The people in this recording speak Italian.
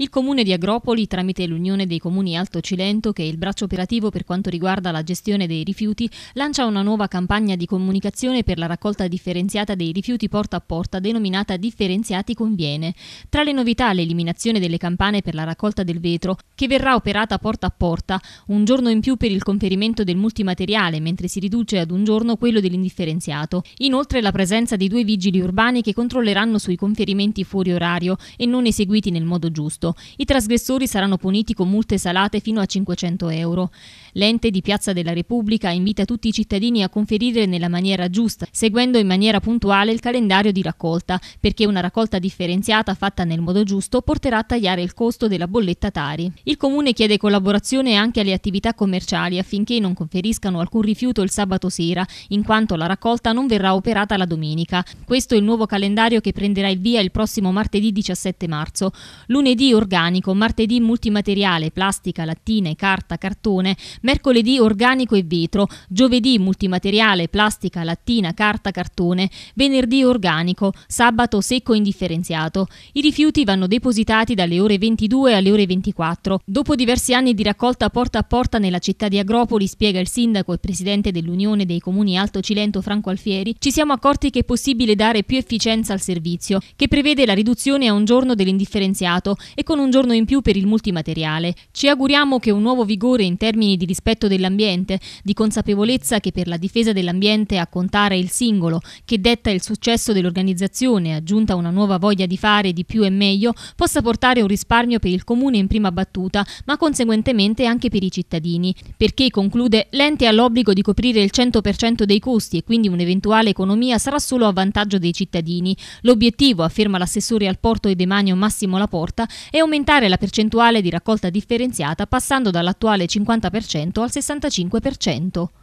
Il comune di Agropoli, tramite l'Unione dei Comuni Alto Cilento, che è il braccio operativo per quanto riguarda la gestione dei rifiuti, lancia una nuova campagna di comunicazione per la raccolta differenziata dei rifiuti porta a porta, denominata Differenziati conviene. Tra le novità l'eliminazione delle campane per la raccolta del vetro, che verrà operata porta a porta, un giorno in più per il conferimento del multimateriale, mentre si riduce ad un giorno quello dell'indifferenziato. Inoltre la presenza di due vigili urbani che controlleranno sui conferimenti fuori orario e non eseguiti nel modo giusto delitto. I trasgressori saranno puniti con multe salate fino a 500 euro. L'ente di Piazza della Repubblica invita tutti i cittadini a conferire nella maniera giusta, seguendo in maniera puntuale il calendario di raccolta, perché una raccolta differenziata fatta nel modo giusto porterà a tagliare il costo della bolletta Tari. Il comune chiede collaborazione anche alle attività commerciali affinché non conferiscano alcun rifiuto il sabato sera, in quanto la raccolta non verrà operata la domenica. Questo è il nuovo calendario che prenderà il via il prossimo martedì 17 marzo. Lunedì organico, martedì multimateriale, plastica, lattine, carta, cartone, mercoledì organico e vetro, giovedì multimateriale, plastica, lattina, carta, cartone, venerdì organico, sabato secco indifferenziato. I rifiuti vanno depositati dalle ore 22 alle ore 24. Dopo diversi anni di raccolta porta a porta nella città di Agropoli, spiega il sindaco e presidente dell'Unione dei Comuni Alto Cilento Franco Alfieri, ci siamo accorti che è possibile dare più efficienza al servizio, che prevede la riduzione a un giorno dell'indifferenziato e con un giorno in più per il multimateriale. Ci auguriamo che un nuovo vigore in termini di rispetto dell'ambiente, di consapevolezza che per la difesa dell'ambiente a contare il singolo, che detta il successo dell'organizzazione, aggiunta una nuova voglia di fare di più e meglio, possa portare un risparmio per il comune in prima battuta, ma conseguentemente anche per i cittadini. Perché, conclude, l'ente ha l'obbligo di coprire il 100% dei costi e quindi un'eventuale economia sarà solo a vantaggio dei cittadini. L'obiettivo, afferma l'assessore al porto e demanio Massimo Laporta, è e aumentare la percentuale di raccolta differenziata passando dall'attuale 50% al 65%.